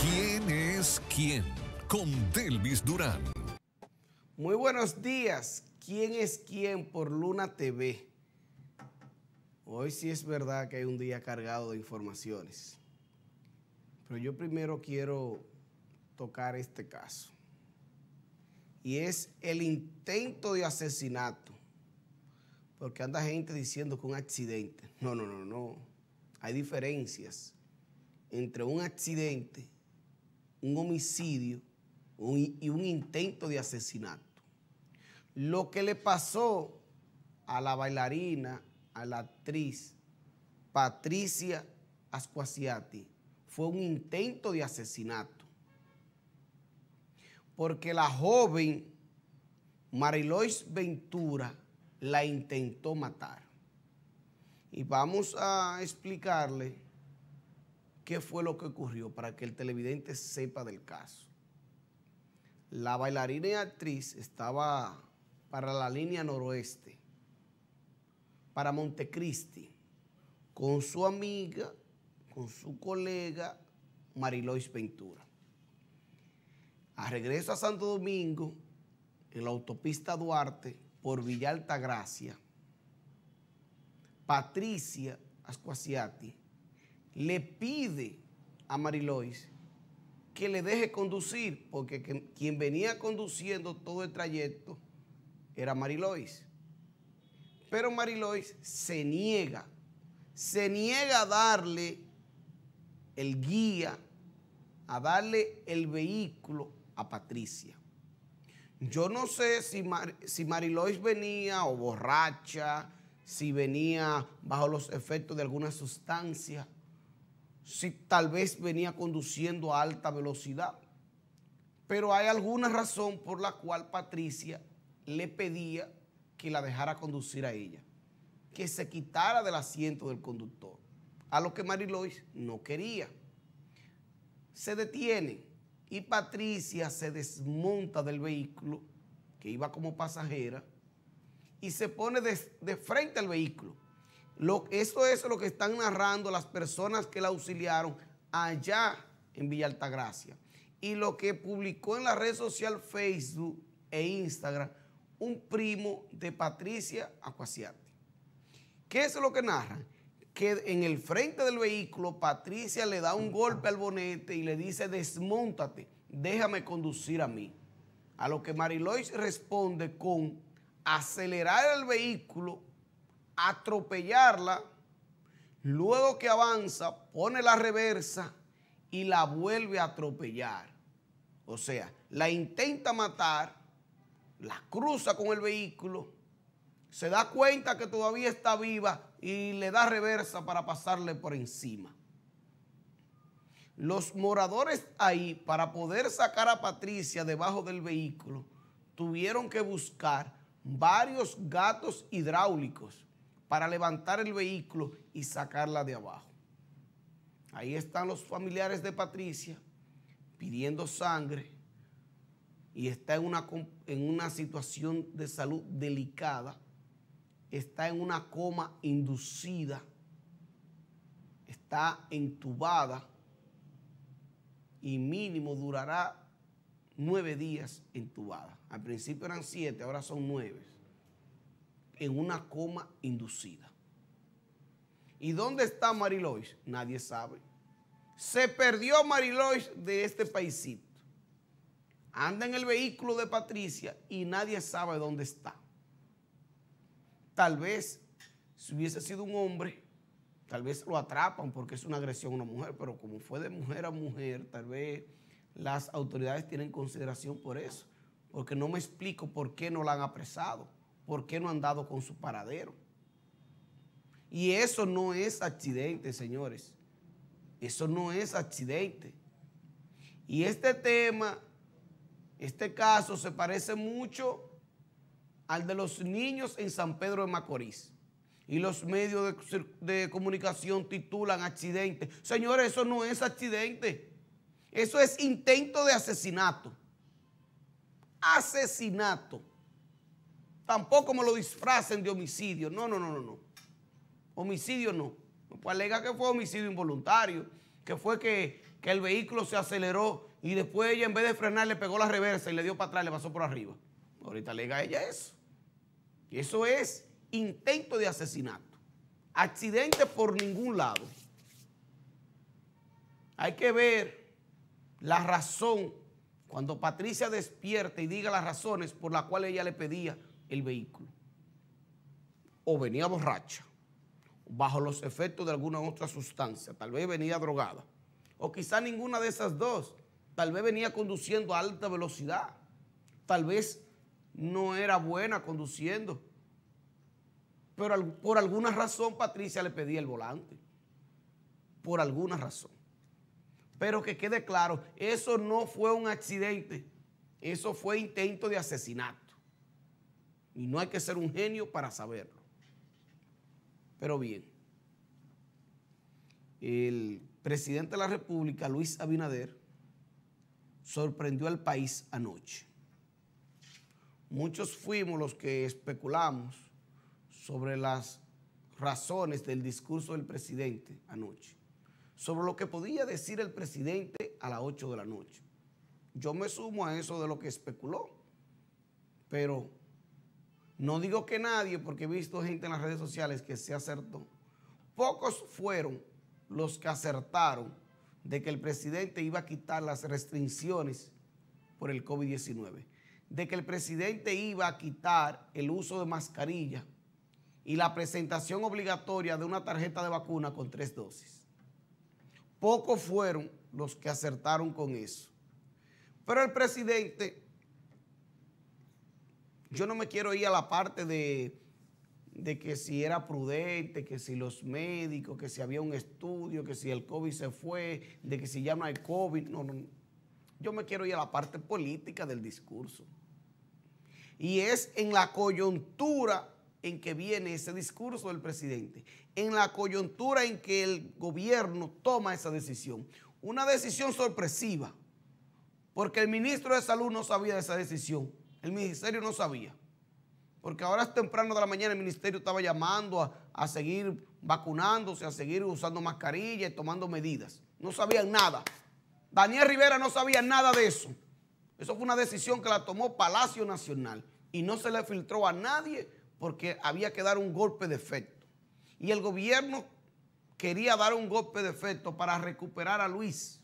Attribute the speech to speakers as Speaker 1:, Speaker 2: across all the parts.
Speaker 1: ¿Quién es quién? Con Delvis Durán. Muy buenos días. ¿Quién es quién por Luna TV? Hoy sí es verdad que hay un día cargado de informaciones. Pero yo primero quiero tocar este caso. Y es el intento de asesinato. Porque anda gente diciendo que un accidente. No, no, no, no. Hay diferencias entre un accidente, un homicidio y un intento de asesinato. Lo que le pasó a la bailarina, a la actriz Patricia Ascuasiati, fue un intento de asesinato. Porque la joven Marilois Ventura la intentó matar. Y vamos a explicarle qué fue lo que ocurrió para que el televidente sepa del caso. La bailarina y actriz estaba para la línea noroeste, para Montecristi, con su amiga, con su colega Marilois Ventura. A regreso a Santo Domingo, en la autopista Duarte, por Villa Altagracia, Patricia Ascuasiati le pide a Marilois que le deje conducir, porque quien venía conduciendo todo el trayecto era Marilois. Pero Marilois se niega, se niega a darle el guía, a darle el vehículo a Patricia. Yo no sé si, Mar, si venía o borracha, si venía bajo los efectos de alguna sustancia, si tal vez venía conduciendo a alta velocidad. Pero hay alguna razón por la cual Patricia le pedía que la dejara conducir a ella, que se quitara del asiento del conductor, a lo que Marilois no quería. Se detiene y Patricia se desmonta del vehículo que iba como pasajera y se pone de frente al vehículo lo, esto es lo que están narrando las personas que la auxiliaron allá en Villa Altagracia. Y lo que publicó en la red social Facebook e Instagram un primo de Patricia Aquasiati. ¿Qué es lo que narra? Que en el frente del vehículo Patricia le da un golpe al bonete y le dice desmóntate, déjame conducir a mí. A lo que Marilois responde con acelerar el vehículo atropellarla, luego que avanza, pone la reversa y la vuelve a atropellar. O sea, la intenta matar, la cruza con el vehículo, se da cuenta que todavía está viva y le da reversa para pasarle por encima. Los moradores ahí, para poder sacar a Patricia debajo del vehículo, tuvieron que buscar varios gatos hidráulicos para levantar el vehículo y sacarla de abajo. Ahí están los familiares de Patricia pidiendo sangre y está en una, en una situación de salud delicada, está en una coma inducida, está entubada y mínimo durará nueve días entubada. Al principio eran siete, ahora son nueve en una coma inducida. ¿Y dónde está Marilois? Nadie sabe. Se perdió Marilois de este paisito. Anda en el vehículo de Patricia y nadie sabe dónde está. Tal vez si hubiese sido un hombre, tal vez lo atrapan porque es una agresión a una mujer, pero como fue de mujer a mujer, tal vez las autoridades tienen consideración por eso, porque no me explico por qué no la han apresado. ¿por qué no han dado con su paradero? Y eso no es accidente, señores. Eso no es accidente. Y este tema, este caso se parece mucho al de los niños en San Pedro de Macorís. Y los medios de, comunicación titulan accidente. Señores, eso no es accidente. Eso es intento de asesinato. Asesinato. Tampoco me lo disfracen de homicidio. No, no, no, no, no. Homicidio no. Pues alega que fue homicidio involuntario, que fue que, el vehículo se aceleró y después ella en vez de frenar le pegó la reversa y le dio para atrás, le pasó por arriba. Ahorita alega ella eso. Y eso es intento de asesinato. Accidente por ningún lado. Hay que ver la razón cuando Patricia despierte y diga las razones por las cuales ella le pedía el vehículo. O venía borracha, bajo los efectos de alguna otra sustancia, tal vez venía drogada, o quizá ninguna de esas dos, tal vez venía conduciendo a alta velocidad, tal vez no era buena conduciendo, pero por alguna razón Patricia le pedía el volante, por alguna razón. Pero que quede claro, eso no fue un accidente, eso fue intento de asesinato. Y no hay que ser un genio para saberlo. Pero bien, el presidente de la República, Luis Abinader, sorprendió al país anoche. Muchos fuimos los que especulamos sobre las razones del discurso del presidente anoche, sobre lo que podía decir el presidente a las 8 de la noche. Yo me sumo a eso de lo que especuló, pero no digo que nadie, porque he visto gente en las redes sociales que se acertó. Pocos fueron los que acertaron de que el presidente iba a quitar las restricciones por el COVID-19, de que el presidente iba a quitar el uso de mascarilla y la presentación obligatoria de una tarjeta de vacuna con tres dosis. Pocos fueron los que acertaron con eso. Pero el presidente yo no me quiero ir a la parte de, que si era prudente, que si los médicos, que si había un estudio, que si el COVID se fue, de que si ya no hay COVID. No, no. Yo me quiero ir a la parte política del discurso. Y es en la coyuntura en que viene ese discurso del presidente, en la coyuntura en que el gobierno toma esa decisión. Una decisión sorpresiva, porque el ministro de Salud no sabía de esa decisión el ministerio no sabía. Porque ahora es temprano de la mañana el ministerio estaba llamando a, seguir vacunándose, a seguir usando mascarillas y tomando medidas. No sabían nada. Daniel Rivera no sabía nada de eso. Eso fue una decisión que la tomó Palacio Nacional y no se le filtró a nadie porque había que dar un golpe de efecto. Y el gobierno quería dar un golpe de efecto para recuperar a Luis.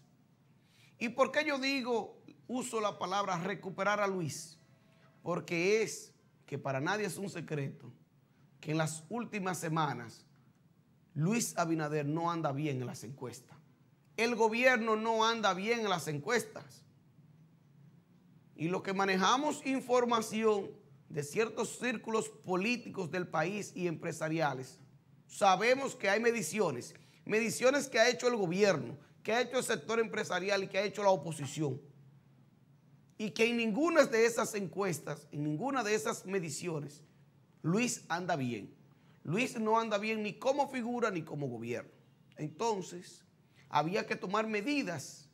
Speaker 1: ¿Y por qué yo digo, uso la palabra recuperar a Luis? Porque es que para nadie es un secreto que en las últimas semanas Luis Abinader no anda bien en las encuestas. El gobierno no anda bien en las encuestas. Y lo que manejamos información de ciertos círculos políticos del país y empresariales, sabemos que hay mediciones, mediciones que ha hecho el gobierno, que ha hecho el sector empresarial y que ha hecho la oposición y que en ninguna de esas encuestas, en ninguna de esas mediciones, Luis anda bien. Luis no anda bien ni como figura ni como gobierno. Entonces, había que tomar medidas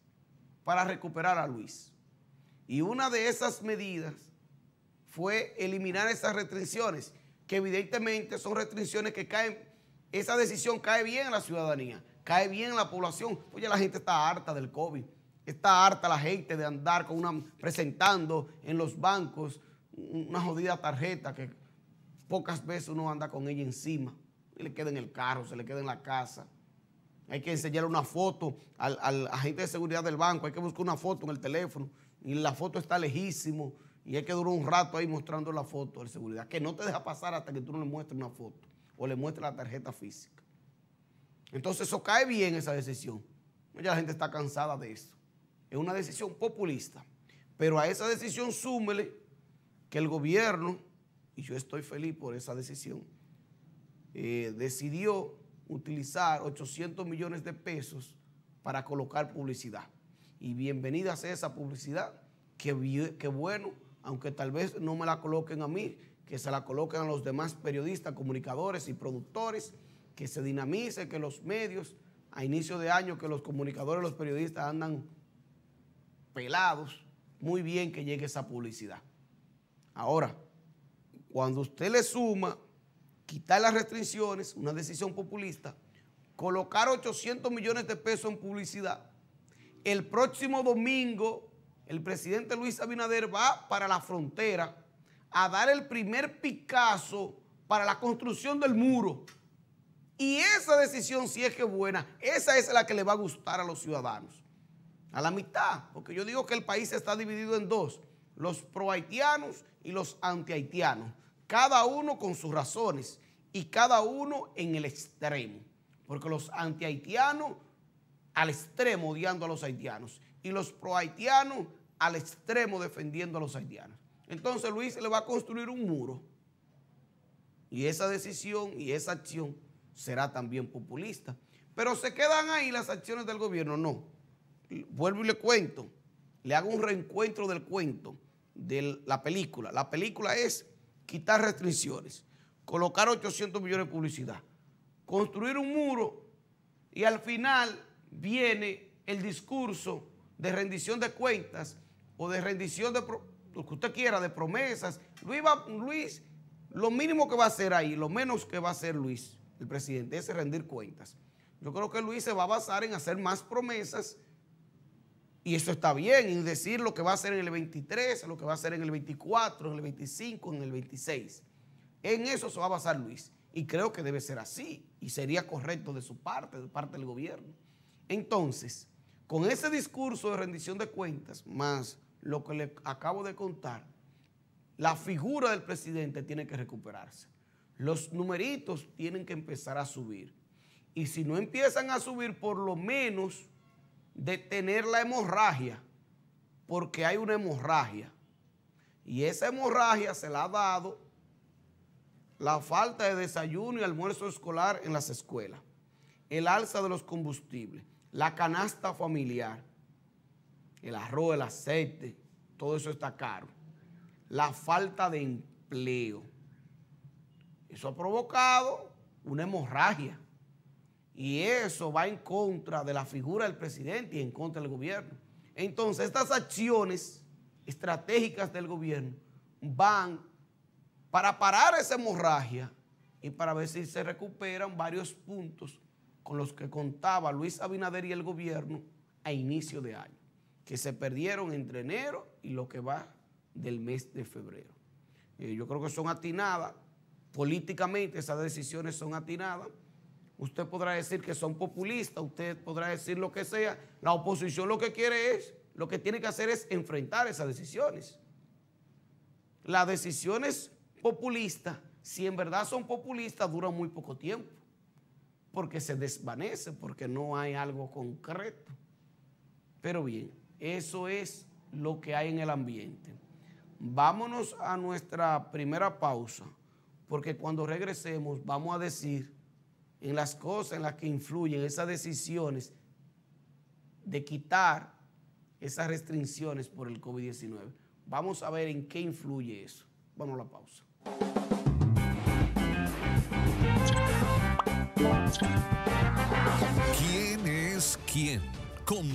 Speaker 1: para recuperar a Luis. Y una de esas medidas fue eliminar esas restricciones, que evidentemente son restricciones que caen, esa decisión cae bien en la ciudadanía, cae bien en la población, Oye, la gente está harta del COVID Está harta la gente de andar con una, presentando en los bancos una jodida tarjeta que pocas veces uno anda con ella encima. Y le queda en el carro, se le queda en la casa. Hay que enseñar una foto al, agente de seguridad del banco, hay que buscar una foto en el teléfono y la foto está lejísimo y hay que durar un rato ahí mostrando la foto de seguridad, que no te deja pasar hasta que tú no le muestres una foto o le muestres la tarjeta física. Entonces eso cae bien esa decisión. Ya la gente está cansada de eso es una decisión populista. Pero a esa decisión súmele que el gobierno, y yo estoy feliz por esa decisión, eh, decidió utilizar 800 millones de pesos para colocar publicidad. Y bienvenida sea esa publicidad, que, que bueno, aunque tal vez no me la coloquen a mí, que se la coloquen a los demás periodistas, comunicadores y productores, que se dinamice, que los medios, a inicio de año, que los comunicadores, los periodistas andan muy bien que llegue esa publicidad. Ahora, cuando usted le suma quitar las restricciones, una decisión populista, colocar 800 millones de pesos en publicidad, el próximo domingo el presidente Luis Abinader va para la frontera a dar el primer picazo para la construcción del muro. Y esa decisión, si es que es buena, esa es la que le va a gustar a los ciudadanos a la mitad, porque yo digo que el país está dividido en dos, los pro-haitianos y los anti-haitianos, cada uno con sus razones y cada uno en el extremo, porque los anti-haitianos al extremo odiando a los haitianos y los pro-haitianos al extremo defendiendo a los haitianos. Entonces Luis le va a construir un muro y esa decisión y esa acción será también populista. Pero se quedan ahí las acciones del gobierno, no vuelvo y le cuento, le hago un reencuentro del cuento de la película. La película es quitar restricciones, colocar 800 millones de publicidad, construir un muro y al final viene el discurso de rendición de cuentas o de rendición de lo que usted quiera, de promesas. Luis, Luis, lo mínimo que va a hacer ahí, lo menos que va a hacer Luis, el presidente, es rendir cuentas. Yo creo que Luis se va a basar en hacer más promesas y eso está bien, y decir lo que va a ser en el 23, lo que va a ser en el 24, en el 25, en el 26. En eso se va a basar Luis. Y creo que debe ser así. Y sería correcto de su parte, de parte del gobierno. Entonces, con ese discurso de rendición de cuentas, más lo que le acabo de contar, la figura del presidente tiene que recuperarse. Los numeritos tienen que empezar a subir. Y si no empiezan a subir, por lo menos detener la hemorragia, porque hay una hemorragia. Y esa hemorragia se la ha dado la falta de desayuno y almuerzo escolar en las escuelas, el alza de los combustibles, la canasta familiar, el arroz, el aceite, todo eso está caro, la falta de empleo. Eso ha provocado una hemorragia. Y eso va en contra de la figura del presidente y en contra del gobierno. Entonces, estas acciones estratégicas del gobierno van para parar esa hemorragia y para ver si se recuperan varios puntos con los que contaba Luis Abinader y el gobierno a inicio de año, que se perdieron entre enero y lo que va del mes de febrero. Eh, yo creo que son atinadas, políticamente esas decisiones son atinadas. Usted podrá decir que son populistas, usted podrá decir lo que sea. La oposición lo que quiere es, lo que tiene que hacer es enfrentar esas decisiones. Las decisiones populistas, si en verdad son populistas, duran muy poco tiempo, porque se desvanece, porque no hay algo concreto. Pero bien, eso es lo que hay en el ambiente. Vámonos a nuestra primera pausa, porque cuando regresemos vamos a decir en las cosas en las que influyen esas decisiones de quitar esas restricciones por el COVID-19. Vamos a ver en qué influye eso. Vamos a la pausa. ¿Quién es quién? Con